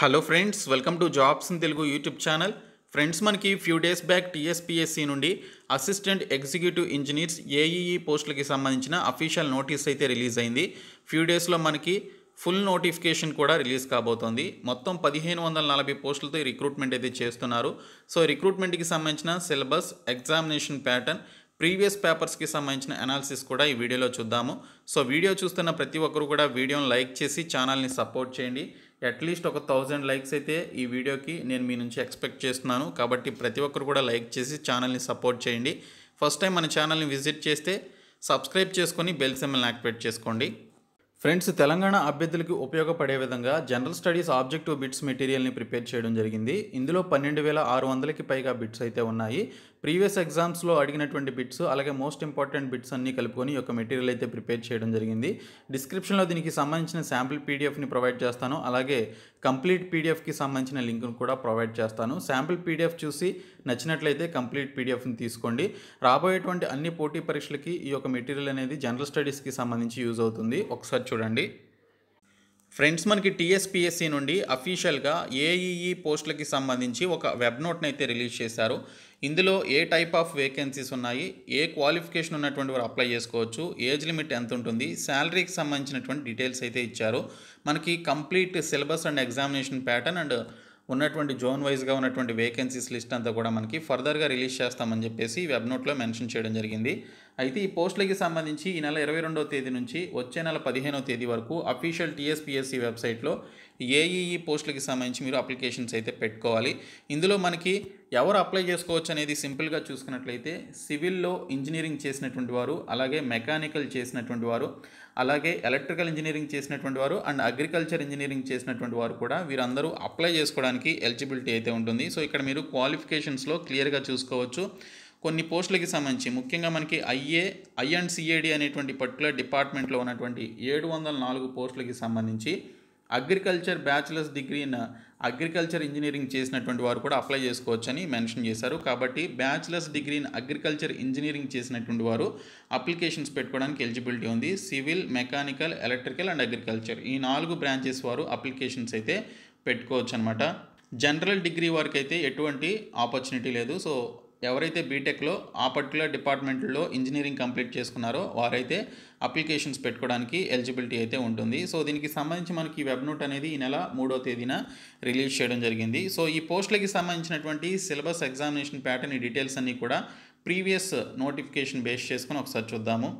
hello friends welcome to jobs in Telugu YouTube channel friends మనకి few days back TSPSC నుండి assistant executive engineers AEE పోస్టులకి సంబంధించిన official notice అయితే release అయింది few డేస్లో మనకి ఫుల్ నోటిఫికేషన్ కూడా రిలీజ్ కాబోతోంది మొత్తం పదిహేను వందల నలభై పోస్టులతో రిక్రూట్మెంట్ అయితే చేస్తున్నారు సో రిక్రూట్మెంట్కి సంబంధించిన సిలబస్ ఎగ్జామినేషన్ ప్యాటర్న్ ప్రీవియస్ పేపర్స్కి సంబంధించిన అనాలిసిస్ కూడా ఈ వీడియోలో చూద్దాము సో వీడియో చూస్తున్న ప్రతి ఒక్కరు కూడా వీడియోని లైక్ చేసి ఛానల్ని సపోర్ట్ చేయండి అట్లీస్ట్ ఒక థౌజండ్ లైక్స్ అయితే ఈ వీడియోకి నేను మీ నుంచి ఎక్స్పెక్ట్ చేస్తున్నాను కాబట్టి ప్రతి ఒక్కరు కూడా లైక్ చేసి ఛానల్ని సపోర్ట్ చేయండి ఫస్ట్ టైం మన ఛానల్ని విజిట్ చేస్తే సబ్స్క్రైబ్ చేసుకొని బెల్ సిమ్మల్ని యాక్టివేట్ చేసుకోండి ఫ్రెండ్స్ తెలంగాణ అభ్యర్థులకి ఉపయోగపడే విధంగా జనరల్ స్టడీస్ ఆబ్జెక్టివ్ బిట్స్ మెటీరియల్ని ప్రిపేర్ చేయడం జరిగింది ఇందులో పన్నెండు వేల ఆరు వందలకి పైగా బిట్స్ అయితే ఉన్నాయి ప్రీవియస్ ఎగ్జామ్స్లో అడిగినటువంటి బిట్స్ అలాగే మోస్ట్ ఇంపార్టెంట్ బిట్స్ అన్నీ కలుపుకొని ఒక మెటీరియల్ అయితే ప్రిపేర్ చేయడం జరిగింది డిస్క్రిప్షన్లో దీనికి సంబంధించిన శాంపుల్ పీడిఎఫ్ని ప్రొవైడ్ చేస్తాను అలాగే కంప్లీట్ పీడిఎఫ్కి సంబంధించిన లింక్ను కూడా ప్రొవైడ్ చేస్తాను శాంపుల్ పీడిఎఫ్ చూసి నచ్చినట్లయితే కంప్లీట్ పీడిఎఫ్ని తీసుకోండి రాబోయేటువంటి అన్ని పోటీ పరీక్షలకి ఈ యొక్క మెటీరియల్ అనేది జనరల్ స్టడీస్కి సంబంధించి యూజ్ అవుతుంది ఒకసారి చూడండి ఫ్రెండ్స్ మనకి టీఎస్పిఎస్సీ నుండి అఫీషియల్గా ఏఈఈ పోస్టులకి సంబంధించి ఒక వెబ్ నోట్ని అయితే రిలీజ్ చేశారు ఇందులో ఏ టైప్ ఆఫ్ వేకెన్సీస్ ఉన్నాయి ఏ క్వాలిఫికేషన్ ఉన్నటువంటి వారు అప్లై చేసుకోవచ్చు ఏజ్ లిమిట్ ఎంత ఉంటుంది శాలరీకి సంబంధించినటువంటి డీటెయిల్స్ అయితే ఇచ్చారు మనకి complete syllabus and examination pattern and ఉన్నటువంటి జోన్ వైజ్గా ఉన్నటువంటి వేకెన్సీస్ లిస్ట్ అంతా కూడా మనకి ఫర్దర్గా రిలీజ్ చేస్తామని చెప్పేసి వెబ్ నోట్లో మెన్షన్ చేయడం జరిగింది అయితే ఈ పోస్టులకి సంబంధించి ఈ నెల ఇరవై రెండవ తేదీ నుంచి వచ్చే నెల పదిహేనవ తేదీ వరకు అఫీషియల్ టీఎస్పీఎస్సీ వెబ్సైట్లో ఏఈఈ పోస్టులకి సంబంధించి మీరు అప్లికేషన్స్ అయితే పెట్టుకోవాలి ఇందులో మనకి ఎవరు అప్లై చేసుకోవచ్చు అనేది సింపుల్గా చూసుకున్నట్లయితే సివిల్లో ఇంజనీరింగ్ చేసినటువంటి వారు అలాగే మెకానికల్ చేసినటువంటి వారు అలాగే ఎలక్ట్రికల్ ఇంజనీరింగ్ చేసినటువంటి వారు అండ్ అగ్రికల్చర్ ఇంజనీరింగ్ చేసినటువంటి వారు కూడా వీరందరూ అప్లై చేసుకోవడానికి ఎలిజిబిలిటీ అయితే ఉంటుంది సో ఇక్కడ మీరు క్వాలిఫికేషన్స్లో క్లియర్గా చూసుకోవచ్చు కొన్ని పోస్టులకి సంబంధించి ముఖ్యంగా మనకి ఐఏ ఐ అండ్ సిఏడి అనేటువంటి పర్టికులర్ డిపార్ట్మెంట్లో ఉన్నటువంటి ఏడు వందల నాలుగు పోస్టులకి సంబంధించి agriculture bachelors degree in agriculture engineering చేసినటువంటి వారు కూడా అప్లై చేసుకోవచ్చని మెన్షన్ చేశారు కాబట్టి bachelors degree in agriculture engineering చేసినటువంటి వారు అప్లికేషన్స్ పెట్టుకోవడానికి ఎలిజిబిలిటీ ఉంది civil mechanical electrical and agriculture ఈ నాలుగు బ్రాంచెస్ వారు అప్లికేషన్స్ అయితే పెట్టుకోవచ్చు అనమాట జనరల్ డిగ్రీ వారికి అయితే ఎటువంటి ఆపర్చునిటీ లేదు సో ఎవరైతే బీటెక్లో ఆ పర్టికులర్ డిపార్ట్మెంట్లో ఇంజనీరింగ్ కంప్లీట్ చేసుకున్నారో వారైతే అప్లికేషన్స్ పెట్టుకోవడానికి ఎలిజిబిలిటీ అయితే ఉంటుంది సో దీనికి సంబంధించి మనకి వెబ్ నోట్ అనేది ఈ నెల మూడో తేదీన రిలీజ్ చేయడం జరిగింది సో ఈ పోస్టులకి సంబంధించినటువంటి సిలబస్ ఎగ్జామినేషన్ ప్యాటర్న్ ఈ డీటెయిల్స్ అన్నీ కూడా ప్రీవియస్ నోటిఫికేషన్ బేస్ చేసుకుని ఒకసారి చూద్దాము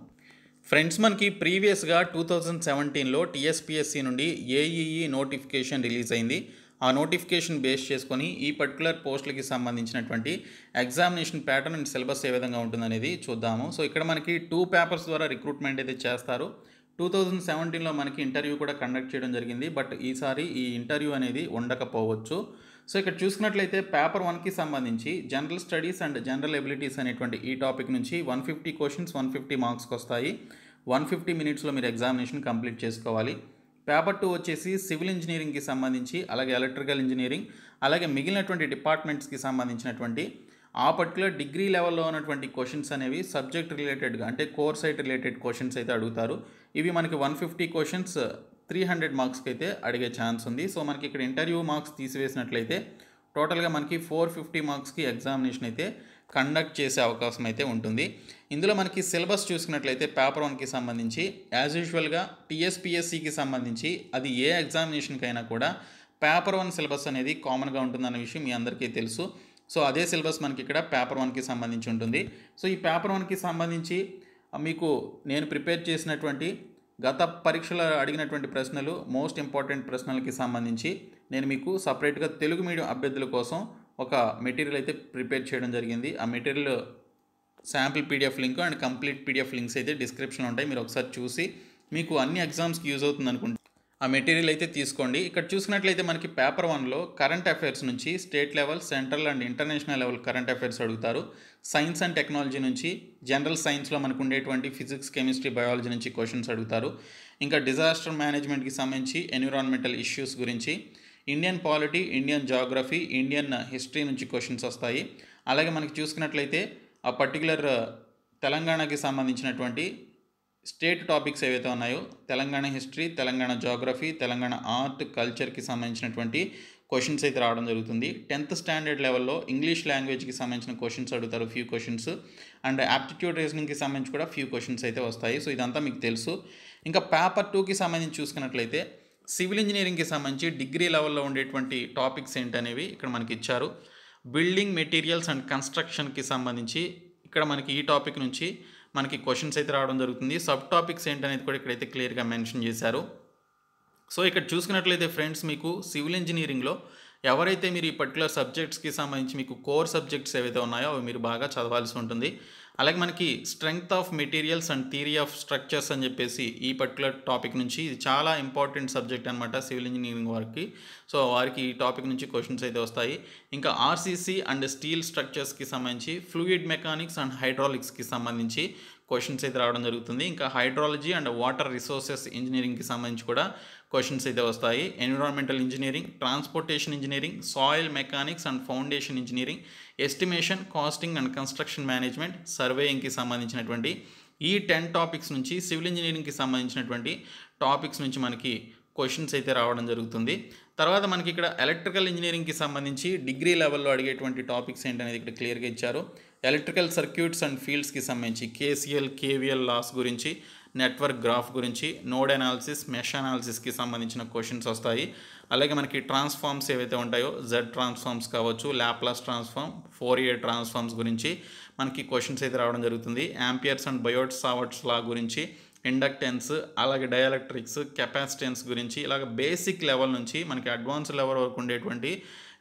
ఫ్రెండ్స్ మనకి ప్రీవియస్గా టూ థౌజండ్ సెవెంటీన్లో టీఎస్పిఎస్సి నుండి ఏఈఈ నోటిఫికేషన్ రిలీజ్ అయింది ఆ నోటిఫికేషన్ బేస్ చేసుకొని ఈ పర్టికులర్ పోస్టులకి సంబంధించినటువంటి ఎగ్జామినేషన్ ప్యాటర్న్ అండ్ సిలబస్ ఏ విధంగా ఉంటుందనేది చూద్దాము సో ఇక్కడ మనకి టూ పేపర్స్ ద్వారా రిక్రూట్మెంట్ అయితే చేస్తారు టూ థౌజండ్ సెవెంటీన్లో మనకి ఇంటర్వ్యూ కూడా కండక్ట్ చేయడం జరిగింది బట్ ఈసారి ఈ ఇంటర్వ్యూ అనేది ఉండకపోవచ్చు సో ఇక్కడ చూసుకున్నట్లయితే పేపర్ వన్కి సంబంధించి general studies and general abilities అనేటువంటి ఈ టాపిక్ నుంచి one fifty questions one fifty మార్క్స్కి వస్తాయి వన్ ఫిఫ్టీ మినిట్స్లో మీరు ఎగ్జామినేషన్ కంప్లీట్ చేసుకోవాలి పేపర్ టూ వచ్చేసి సివిల్ ఇంజనీరింగ్కి సంబంధించి అలాగే ఎలక్ట్రికల్ ఇంజనీరింగ్ అలాగే మిగిలినటువంటి డిపార్ట్మెంట్స్కి సంబంధించినటువంటి ఆ పర్టికులర్ డిగ్రీ లెవెల్లో ఉన్నటువంటి క్వశ్చన్స్ అనేవి సబ్జెక్ట్ రిలేటెడ్గా అంటే కోర్స్ సైట్ రిలేటెడ్ క్వశ్చన్స్ అయితే అడుగుతారు ఇవి మనకి one fifty questions three hundred మార్క్స్కి అయితే అడిగే ఛాన్స్ ఉంది సో మనకి ఇక్కడ ఇంటర్వ్యూ మార్క్స్ తీసివేసినట్లయితే టోటల్గా మనకి ఫోర్ ఫిఫ్టీ మార్క్స్కి ఎగ్జామినేషన్ అయితే కండక్ట్ చేసే అవకాశం అయితే ఉంటుంది ఇందులో మనకి సిలబస్ చూసుకున్నట్లయితే పేపర్ వన్కి సంబంధించి యాజ్ యూజువల్గా టీఎస్పిఎస్సికి సంబంధించి అది ఏ ఎగ్జామినేషన్కైనా కూడా పేపర్ వన్ సిలబస్ అనేది కామన్గా ఉంటుందన్న విషయం మీ అందరికీ తెలుసు సో అదే సిలబస్ మనకి ఇక్కడ పేపర్ వన్కి సంబంధించి ఉంటుంది సో ఈ పేపర్ వన్కి సంబంధించి మీకు నేను ప్రిపేర్ చేసినటువంటి గత పరీక్షలో అడిగినటువంటి ప్రశ్నలు మోస్ట్ ఇంపార్టెంట్ ప్రశ్నలకి సంబంధించి నేను మీకు సపరేట్గా తెలుగు మీడియం అభ్యర్థుల కోసం ఒక మెటీరియల్ అయితే ప్రిపేర్ చేయడం జరిగింది ఆ material sample PDF link and complete PDF links అయితే డిస్క్రిప్షన్లో ఉంటాయి మీరు ఒకసారి చూసి మీకు అన్ని ఎగ్జామ్స్కి యూజ్ అవుతుంది అనుకుంటే ఆ మెటీరియల్ అయితే తీసుకోండి ఇక్కడ చూసినట్లయితే మనకి పేపర్ వన్లో కరెంట్ అఫైర్స్ నుంచి state level central and international level current affairs అడుగుతారు సైన్స్ అండ్ టెక్నాలజీ నుంచి జనరల్ సైన్స్లో మనకు ఉండేటువంటి ఫిజిక్స్ కెమిస్ట్రీ బయాలజీ నుంచి క్వశ్చన్స్ అడుగుతారు ఇంకా డిజాస్టర్ మేనేజ్మెంట్కి సంబంధించి ఎన్విరాన్మెంటల్ ఇష్యూస్ గురించి Indian polity Indian geography Indian history నుంచి క్వశ్చన్స్ వస్తాయి అలాగే మనకి చూసుకున్నట్లయితే ఆ పర్టికులర్ uh, తెలంగాణకి సంబంధించినటువంటి స్టేట్ టాపిక్స్ ఏవైతే ఉన్నాయో Telangana history Telangana geography Telangana art కల్చర్కి సంబంధించినటువంటి క్వశ్చన్స్ అయితే రావడం జరుగుతుంది టెన్త్ స్టాండర్డ్ లెవెల్లో ఇంగ్లీష్ లాంగ్వేజ్కి సంబంధించిన క్వశ్చన్స్ అడుగుతారు ఫ్యూ క్వశ్చన్స్ అండ్ యాప్టిట్యూడ్ రీజనింగ్కి సంబంధించి కూడా ఫ్యూ క్వశ్చన్స్ అయితే వస్తాయి సో ఇదంతా మీకు తెలుసు ఇంకా పేపర్ టూకి సంబంధించి చూసుకున్నట్లయితే సివిల్ ఇంజనీరింగ్కి సంబంధించి డిగ్రీ లెవెల్లో ఉండేటువంటి టాపిక్స్ ఏంటనేవి ఇక్కడ మనకి ఇచ్చారు బిల్డింగ్ మెటీరియల్స్ అండ్ కన్స్ట్రక్షన్కి సంబంధించి ఇక్కడ మనకి ఈ టాపిక్ నుంచి మనకి క్వశ్చన్స్ అయితే రావడం జరుగుతుంది సబ్ టాపిక్స్ ఏంటనేది కూడా ఇక్కడైతే క్లియర్గా మెన్షన్ చేశారు సో ఇక్కడ చూసుకున్నట్లయితే ఫ్రెండ్స్ మీకు సివిల్ ఇంజనీరింగ్లో ఎవరైతే మీరు ఈ పర్టికులర్ సబ్జెక్ట్స్కి సంబంధించి మీకు కోర్ సబ్జెక్ట్స్ ఏవైతే ఉన్నాయో అవి మీరు బాగా చదవాల్సి ఉంటుంది అలాగే మనకి strength of materials and theory of structures అని చెప్పేసి ఈ పర్టికులర్ టాపిక్ నుంచి ఇది చాలా ఇంపార్టెంట్ సబ్జెక్ట్ అనమాట సివిల్ ఇంజనీరింగ్ వారికి సో వారికి ఈ టాపిక్ నుంచి క్వశ్చన్స్ అయితే వస్తాయి ఇంకా ఆర్సీసీ అండ్ స్టీల్ స్ట్రక్చర్స్కి సంబంధించి ఫ్లూయిడ్ మెకానిక్స్ అండ్ హైడ్రాలిక్స్కి సంబంధించి క్వశ్చన్స్ అయితే రావడం జరుగుతుంది ఇంకా హైడ్రాలజీ అండ్ వాటర్ రిసోర్సెస్ ఇంజనీరింగ్కి సంబంధించి కూడా క్వశ్చన్స్ అయితే వస్తాయి environmental engineering transportation engineering soil mechanics and foundation engineering estimation costing and construction management సర్వేయింగ్కి సంబంధించినటువంటి ఈ టెన్ టాపిక్స్ నుంచి సివిల్ ఇంజనీరింగ్కి సంబంధించినటువంటి టాపిక్స్ నుంచి మనకి క్వశ్చన్స్ అయితే రావడం జరుగుతుంది తర్వాత మనకి ఇక్కడ ఎలక్ట్రికల్ ఇంజనీరింగ్కి సంబంధించి డిగ్రీ లెవెల్లో అడిగేటువంటి టాపిక్స్ ఏంటనేది ఇక్కడ క్లియర్గా ఇచ్చారు ఎలక్ట్రికల్ సర్క్యూట్స్ అండ్ ఫీల్డ్స్కి సంబంధించి కేసీఎల్ కేవీఎల్ లాస్ గురించి నెట్వర్క్ గ్రాఫ్ గురించి నోడ్ అనాలిసిస్ మెష్ అనాలిసిస్కి సంబంధించిన క్వశ్చన్స్ వస్తాయి అలాగే మనకి ట్రాన్స్ఫార్మ్స్ ఏవైతే ఉంటాయో జెడ్ ట్రాన్స్ఫార్మ్స్ కావచ్చు Laplace transform Fourier transforms గురించి మనకి క్వశ్చన్స్ అయితే రావడం జరుగుతుంది యాంపియర్స్ అండ్ బయోట్ సావర్ట్స్ లా గురించి ఇండక్టెన్స్ అలాగే డయాలెక్ట్రిక్స్ కెపాసిటెన్స్ గురించి ఇలాగ బేసిక్ లెవెల్ నుంచి మనకి అడ్వాన్స్ లెవెల్ వరకు ఉండేటువంటి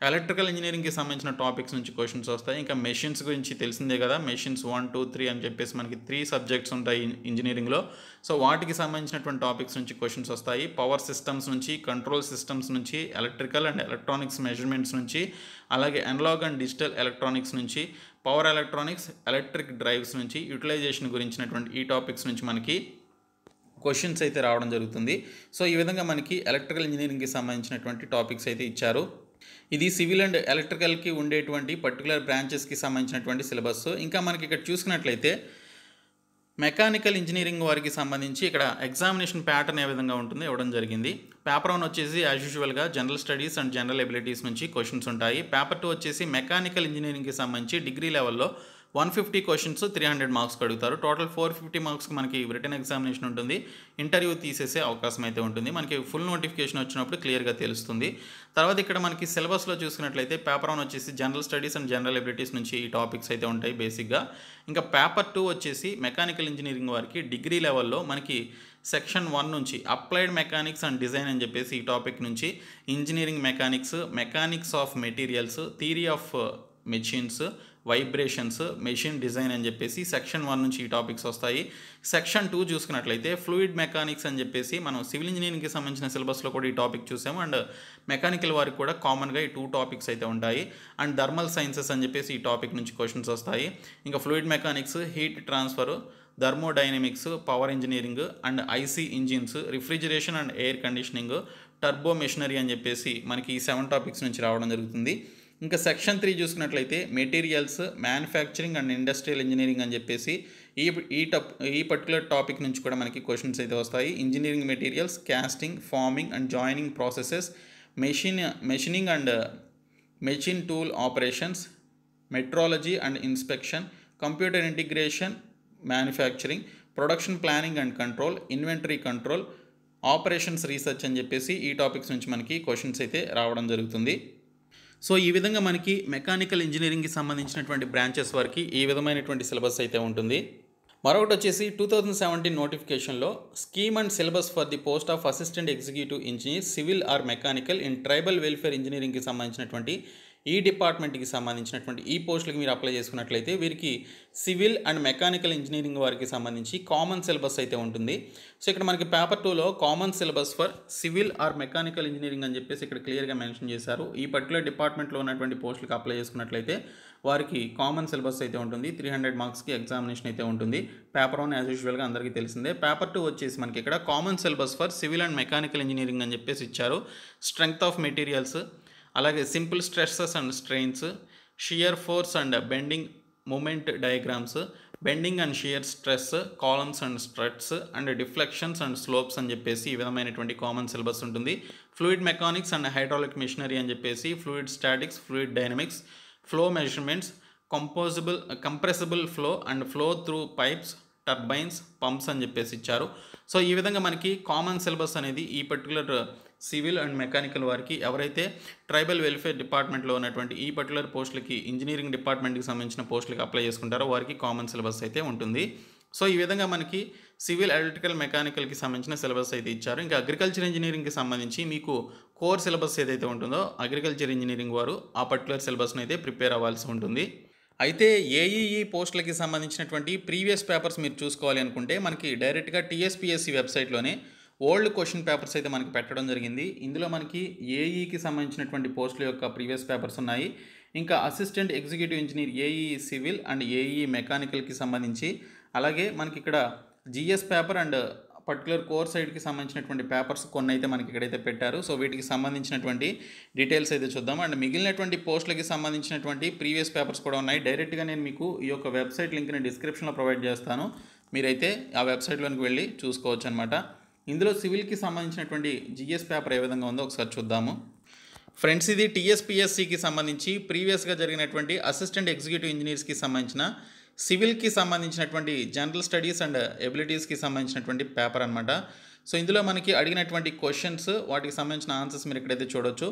ఎలక్ట్రికల్ ఇంజనీరింగ్కి సంబంధించిన టాపిక్స్ నుంచి క్వశ్చన్స్ వస్తాయి ఇంకా మెషిన్స్ గురించి తెలిసిందే కదా మెషిన్స్ వన్ టూ త్రీ అని చెప్పేసి మనకి త్రీ సబ్జెక్ట్స్ ఉంటాయి ఇంజనీరింగ్లో సో వాటికి సంబంధించినటువంటి టాపిక్స్ నుంచి క్వశ్చన్స్ వస్తాయి పవర్ సిస్టమ్స్ నుంచి కంట్రోల్ సిస్టమ్స్ నుంచి ఎలక్ట్రికల్ అండ్ ఎలక్ట్రానిక్స్ మెజర్మెంట్స్ నుంచి అలాగే అనలాగ్ అండ్ డిజిటల్ ఎలక్ట్రానిక్స్ నుంచి పవర్ ఎలక్ట్రానిక్స్ ఎలక్ట్రిక్ డ్రైవ్స్ నుంచి యూటిలైజేషన్ గురించినటువంటి ఈ టాపిక్స్ నుంచి మనకి క్వశ్చన్స్ అయితే రావడం జరుగుతుంది సో ఈ విధంగా మనకి ఎలక్ట్రికల్ ఇంజనీరింగ్కి సంబంధించినటువంటి టాపిక్స్ అయితే ఇచ్చారు ఇది సివిల్ అండ్ ఎలక్ట్రికల్కి ఉండేటువంటి పర్టికులర్ బ్రాంచెస్కి సంబంధించినటువంటి సిలబస్ ఇంకా మనకి ఇక్కడ చూసుకున్నట్లయితే మెకానికల్ ఇంజనీరింగ్ వారికి సంబంధించి ఇక్కడ ఎగ్జామినేషన్ ప్యాటర్న్ ఏ విధంగా ఉంటుంది ఇవ్వడం జరిగింది పేపర్ వన్ వచ్చేసి యాజ్ యూజువల్గా general studies and general abilities నుంచి క్వశ్చన్స్ ఉంటాయి పేపర్ టూ వచ్చేసి మెకానికల్ ఇంజనీరింగ్కి సంబంధించి డిగ్రీ లెవెల్లో one fifty questions three hundred marks అడుగుతారు టోటల్ ఫోర్ ఫిఫ్టీ మార్క్స్కి మనకి రిటర్న్ ఎగ్జామినేషన్ ఉంటుంది ఇంటర్వ్యూ తీసేసే అవకాశం అయితే ఉంటుంది మనకి ఫుల్ నోటిఫికేషన్ వచ్చినప్పుడు క్లియర్గా తెలుస్తుంది తర్వాత ఇక్కడ మనకి సిలబస్లో చూసుకున్నట్లయితే పేపర్ వన్ వచ్చేసి general studies and general abilities నుంచి ఈ టాపిక్స్ అయితే ఉంటాయి బేసిక్గా ఇంకా పేపర్ టూ వచ్చేసి మెకానికల్ ఇంజనీరింగ్ వారికి డిగ్రీ లెవెల్లో మనకి సెక్షన్ వన్ నుంచి అప్లైడ్ మెకానిక్స్ అండ్ డిజైన్ అని చెప్పేసి ఈ టాపిక్ నుంచి engineering mechanics mechanics of materials theory of machines vibrations machine design అని చెప్పేసి సెక్షన్ వన్ నుంచి ఈ టాపిక్స్ వస్తాయి సెక్షన్ టూ చూసుకున్నట్లయితే ఫ్లూయిడ్ మెకానిక్స్ అని చెప్పేసి మనం సివిల్ ఇంజనీరింగ్కి సంబంధించిన సిలబస్లో కూడా ఈ టాపిక్ చూసాము అండ్ మెకానికల్ వారికి కూడా కామన్గా ఈ టూ టాపిక్స్ అయితే ఉంటాయి అండ్ థర్మల్ సైన్సెస్ అని చెప్పేసి ఈ టాపిక్ నుంచి క్వశ్చన్స్ వస్తాయి ఇంకా fluid mechanics heat transfer thermodynamics power engineering and IC engines refrigeration and air conditioning turbo machinery అని చెప్పేసి మనకి ఈ సెవెన్ టాపిక్స్ నుంచి రావడం జరుగుతుంది ఇంకా సెక్షన్ త్రీ చూసుకున్నట్లయితే materials manufacturing and industrial engineering అని చెప్పేసి ఈ ఈ టప్ ఈ పర్టికులర్ టాపిక్ నుంచి కూడా మనకి క్వశ్చన్స్ అయితే వస్తాయి engineering materials casting forming and joining processes machine machining and machine tool operations metrology and inspection computer integration manufacturing production planning and control inventory control operations research అని చెప్పేసి ఈ టాపిక్స్ నుంచి మనకి క్వశ్చన్స్ అయితే రావడం జరుగుతుంది సో ఈ విధంగా మనకి మెకానికల్ ఇంజనీరింగ్కి సంబంధించినటువంటి బ్రాంచెస్ వరకు ఈ విధమైనటువంటి సిలబస్ అయితే ఉంటుంది మరొకటి వచ్చేసి టూ థౌజండ్ సెవెంటీన్ నోటిఫికేషన్లో scheme and syllabus for the post of assistant executive engineer civil or mechanical in tribal welfare ఇంజనీరింగ్కి సంబంధించినటువంటి ఈ డిపార్ట్మెంట్కి సంబంధించినటువంటి ఈ పోస్టులకు మీరు అప్లై చేసుకున్నట్లయితే వీరికి సివిల్ అండ్ మెకానికల్ ఇంజనీరింగ్ వారికి సంబంధించి కామన్ సిలబస్ అయితే ఉంటుంది సో ఇక్కడ మనకి పేపర్ టూలో common syllabus for civil or mechanical engineering అని చెప్పేసి ఇక్కడ క్లియర్గా మెన్షన్ చేశారు ఈ పర్టికులర్ డిపార్ట్మెంట్లో ఉన్నటువంటి పోస్టులకు అప్లై చేసుకున్నట్లయితే వారికి కామన్ సిలబస్ అయితే ఉంటుంది త్రీ హండ్రెడ్ మార్క్స్కి ఎగ్జామినేషన్ అయితే ఉంటుంది పేపర్ వన్ యాజ్ యూజువల్గా అందరికీ తెలిసిందే పేపర్ టూ వచ్చేసి మనకి ఇక్కడ common syllabus for civil and mechanical engineering అని చెప్పేసి ఇచ్చారు స్ట్రెంగ్త్ ఆఫ్ మెటీరియల్స్ అలాగే simple stresses and strains shear force and bending moment diagrams bending and shear stress columns and struts and deflections and slopes అని చెప్పేసి ఈ విధమైనటువంటి common syllabus ఉంటుంది fluid mechanics and hydraulic machinery అని చెప్పేసి fluid statics fluid dynamics flow measurements composable compressible flow and flow through pipes turbines pumps అని చెప్పేసి ఇచ్చారు సో ఈ విధంగా మనకి కామన్ సిలబస్ అనేది ఈ పర్టికులర్ సివిల్ అండ్ మెకానికల్ వారికి ఎవరైతే ట్రైబల్ వెల్ఫేర్ డిపార్ట్మెంట్లో ఉన్నటువంటి ఈ పర్టికులర్ పోస్టులకి ఇంజనీరింగ్ డిపార్ట్మెంట్కి సంబంధించిన పోస్టులకి అప్లై చేసుకుంటారో వారికి కామన్ సిలబస్ అయితే ఉంటుంది సో ఈ విధంగా మనకి సివిల్ ఎలక్ట్రికల్ మెకానికల్కి సంబంధించిన సిలబస్ అయితే ఇచ్చారు ఇంకా అగ్రికల్చర్ ఇంజనీరింగ్కి సంబంధించి మీకు కోర్ సిలబస్ ఏదైతే ఉంటుందో అగ్రికల్చర్ ఇంజనీరింగ్ వారు ఆ పర్టికులర్ సిలబస్ను అయితే ప్రిపేర్ అవ్వాల్సి ఉంటుంది అయితే ఏఈఈ పోస్టులకి సంబంధించినటువంటి ప్రీవియస్ పేపర్స్ మీరు చూసుకోవాలి అనుకుంటే మనకి డైరెక్ట్గా టీఎస్పిఎస్సి వెబ్సైట్లోనే ఓల్డ్ క్వశ్చన్ పేపర్స్ అయితే మనకి పెట్టడం జరిగింది ఇందులో మనకి ఏఈకి e సంబంధించినటువంటి పోస్టుల యొక్క ప్రీవియస్ పేపర్స్ ఉన్నాయి ఇంకా assistant executive engineer AE e civil and AE e మెకానికల్కి సంబంధించి అలాగే మనకి ఇక్కడ GS paper and particular core సైడ్కి సంబంధించినటువంటి పేపర్స్ కొన్ని అయితే మనకి ఇక్కడైతే పెట్టారు సో వీటికి సంబంధించినటువంటి డీటెయిల్స్ అయితే చూద్దాం అండ్ మిగిలినటువంటి పోస్టులకి సంబంధించినటువంటి ప్రీవియస్ పేపర్స్ కూడా ఉన్నాయి డైరెక్ట్గా నేను మీకు ఈ యొక్క వెబ్సైట్ లింక్ని డిస్క్రిప్షన్లో ప్రొవైడ్ చేస్తాను మీరైతే ఆ వెబ్సైట్లోనికి వెళ్ళి చూసుకోవచ్చు అనమాట ఇందులో సివిల్కి సంబంధించినటువంటి జిఎస్ పేపర్ ఏ విధంగా ఉందో ఒకసారి చూద్దాము ఫ్రెండ్స్ ఇది టీఎస్పిఎస్సికి సంబంధించి ప్రీవియస్గా జరిగినటువంటి అసిస్టెంట్ ఎగ్జిక్యూటివ్ ఇంజనీర్స్కి సంబంధించిన సివిల్కి సంబంధించినటువంటి జనరల్ స్టడీస్ అండ్ ఎబిలిటీస్కి సంబంధించినటువంటి పేపర్ అనమాట సో ఇందులో మనకి అడిగినటువంటి క్వశ్చన్స్ వాటికి సంబంధించిన ఆన్సర్స్ మీరు ఎక్కడైతే చూడొచ్చు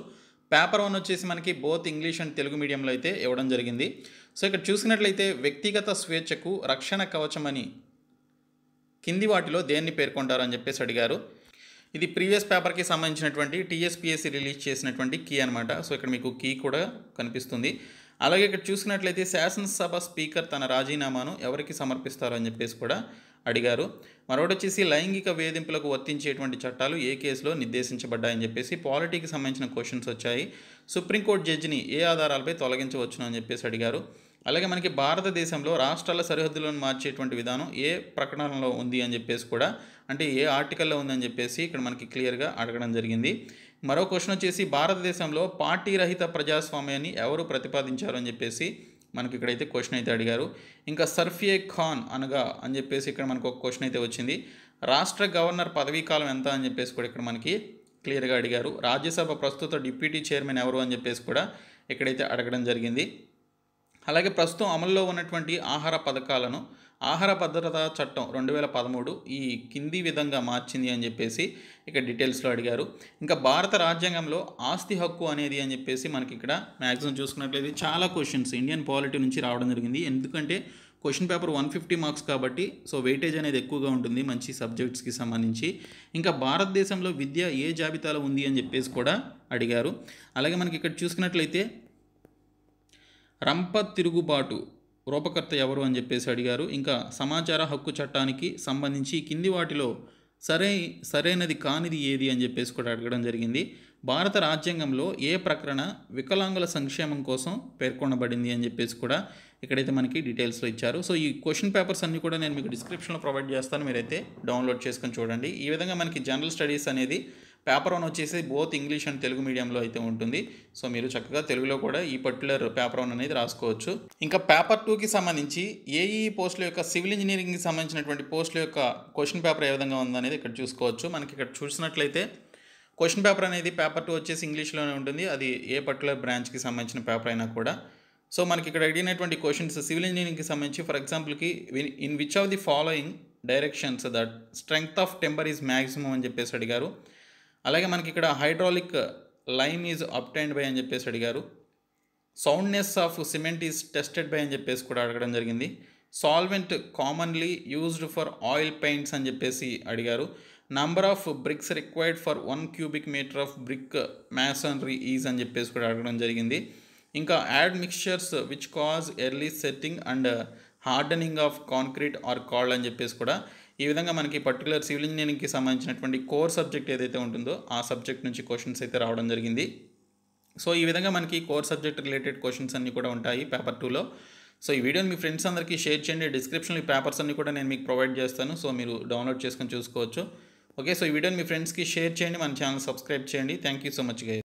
పేపర్ వన్ వచ్చేసి మనకి బోత్ ఇంగ్లీష్ అండ్ తెలుగు మీడియంలో అయితే ఇవ్వడం జరిగింది సో ఇక్కడ చూసినట్లయితే వ్యక్తిగత స్వేచ్ఛకు రక్షణ కవచం అని కింది వాటిలో దేన్ని పేర్కొంటారని చెప్పేసి అడిగారు ఇది ప్రీవియస్ పేపర్కి సంబంధించినటువంటి టీఎస్పిఎస్సి రిలీజ్ చేసినటువంటి కీ అనమాట సో ఇక్కడ మీకు కీ కూడా కనిపిస్తుంది అలాగే ఇక్కడ చూసినట్లయితే శాసనసభ స్పీకర్ తన రాజీనామాను ఎవరికి సమర్పిస్తారు అని చెప్పేసి కూడా అడిగారు మరొకటి వచ్చేసి లైంగిక వేధింపులకు వర్తించేటువంటి చట్టాలు ఏ కేసులో నిర్దేశించబడ్డాయని చెప్పేసి పాలిటీకి సంబంధించిన క్వశ్చన్స్ వచ్చాయి సుప్రీంకోర్టు జడ్జిని ఏ ఆధారాలపై తొలగించవచ్చును అని చెప్పేసి అడిగారు అలాగే మనకి భారతదేశంలో రాష్ట్రాల సరిహద్దులను మార్చేటువంటి విధానం ఏ ప్రకటనలో ఉంది అని చెప్పేసి కూడా అంటే ఏ ఆర్టికల్లో ఉందని చెప్పేసి ఇక్కడ మనకి క్లియర్గా అడగడం జరిగింది మరో క్వశ్చన్ వచ్చేసి భారతదేశంలో పార్టీ రహిత ప్రజాస్వామ్యాన్ని ఎవరు ప్రతిపాదించారు అని చెప్పేసి మనకి ఇక్కడైతే క్వశ్చన్ అయితే అడిగారు ఇంకా సర్ఫియే ఖాన్ అనగా అని చెప్పేసి ఇక్కడ మనకు ఒక క్వశ్చన్ అయితే వచ్చింది రాష్ట్ర గవర్నర్ పదవీ కాలం ఎంత అని చెప్పేసి కూడా ఇక్కడ మనకి క్లియర్గా అడిగారు రాజ్యసభ ప్రస్తుత డిప్యూటీ చైర్మన్ ఎవరు అని చెప్పేసి కూడా ఇక్కడైతే అడగడం జరిగింది అలాగే ప్రస్తుతం అమల్లో ఉన్నటువంటి ఆహార పథకాలను ఆహార భద్రత చట్టం రెండు వేల పదమూడు ఈ కింది విధంగా మార్చింది అని చెప్పేసి ఇక్కడ డీటెయిల్స్లో అడిగారు ఇంకా భారత రాజ్యాంగంలో ఆస్తి హక్కు అనేది అని చెప్పేసి మనకి ఇక్కడ మ్యాక్సిమం చూసుకున్నట్లయితే చాలా క్వశ్చన్స్ ఇండియన్ పాలిటీ నుంచి రావడం జరిగింది ఎందుకంటే question paper one fifty marks కాబట్టి సో వెయిటేజ్ అనేది ఎక్కువగా ఉంటుంది మంచి సబ్జెక్ట్స్కి సంబంధించి ఇంకా భారతదేశంలో విద్య ఏ జాబితాలో ఉంది అని చెప్పేసి కూడా అడిగారు అలాగే మనకి ఇక్కడ చూసుకున్నట్లయితే రంప తిరుగుబాటు రూపకర్త ఎవరు అని చెప్పేసి అడిగారు ఇంకా సమాచార హక్కు చట్టానికి సంబంధించి కింది వాటిలో సరే సరైనది కానిది ఏది అని చెప్పేసి కూడా అడగడం జరిగింది భారత రాజ్యాంగంలో ఏ ప్రకరణ వికలాంగుల సంక్షేమం కోసం పేర్కొనబడింది అని చెప్పేసి కూడా ఇక్కడైతే మనకి డీటెయిల్స్లో ఇచ్చారు సో ఈ క్వశ్చన్ పేపర్స్ అన్నీ కూడా నేను మీకు డిస్క్రిప్షన్లో ప్రొవైడ్ చేస్తాను మీరైతే డౌన్లోడ్ చేసుకొని చూడండి ఈ విధంగా మనకి జనరల్ స్టడీస్ అనేది పేపర్ వన్ వచ్చేసి బోత్ ఇంగ్లీష్ అండ్ తెలుగు మీడియంలో అయితే ఉంటుంది సో మీరు చక్కగా తెలుగులో కూడా ఈ పర్టికులర్ పేపర్ వన్ అనేది రాసుకోవచ్చు ఇంకా పేపర్ టూకి సంబంధించి ఏఈ e పోస్టుల యొక్క సివిల్ ఇంజనీరింగ్కి సంబంధించినటువంటి పోస్టుల యొక్క క్వశ్చన్ పేపర్ ఏ విధంగా ఉందనేది ఇక్కడ చూసుకోవచ్చు మనకి ఇక్కడ చూసినట్లయితే క్వశ్చన్ పేపర్ అనేది పేపర్ టూ వచ్చేసి ఇంగ్లీష్లోనే ఉంటుంది అది ఏ పర్టికులర్ బ్రాంచ్కి సంబంధించిన పేపర్ అయినా కూడా సో మనకి ఇక్కడ అడిగినటువంటి క్వశ్చన్స్ సివిల్ ఇంజనీరింగ్కి సంబంధించి ఫర్ ఎగ్జాంపుల్కి in which of the following directions that strength of temper is maximum అని చెప్పేసి అడిగారు అలాగే మనకి ఇక్కడ hydraulic lime is obtained by అని చెప్పేసి అడిగారు soundness of cement is tested by అని చెప్పేసి కూడా అడగడం జరిగింది solvent commonly used for oil paints అని చెప్పేసి అడిగారు number of bricks required for one cubic metre of brick masonry is అని చెప్పేసి కూడా అడగడం జరిగింది ఇంకా add mixtures which cause early setting and hardening of concrete are called అని చెప్పేసి కూడా ఈ విధంగా మనకి పర్టికులర్ సివిల్ ఇంజనీరింగ్కి సంబంధించినటువంటి కోర్ సబ్జెక్ట్ ఏదైతే ఉంటుందో ఆ సబ్జెక్ట్ నుంచి క్వశ్చన్స్ అయితే రావడం జరిగింది సో ఈ విధంగా మనకి కోర్ సబ్జెక్ట్ రిలేటెడ్ క్వశ్చన్స్ అన్నీ కూడా ఉంటాయి పేపర్ టూలో సో ఈ వీడియోని మీ ఫ్రెండ్స్ అందరికీ షేర్ చేయండి డిస్క్రిప్షన్లో ఈ పేపర్స్ అన్ని కూడా నేను మీకు ప్రొవైడ్ చేస్తాను సో మీరు డౌన్లోడ్ చేసుకొని చూసుకోవచ్చు ఓకే సో ఈ వీడియోని మీ ఫ్రెండ్స్కి షేర్ చేయండి మన ఛానల్ సబ్స్క్రైబ్ చేయండి థ్యాంక్ యూ సో మచ్ గైర్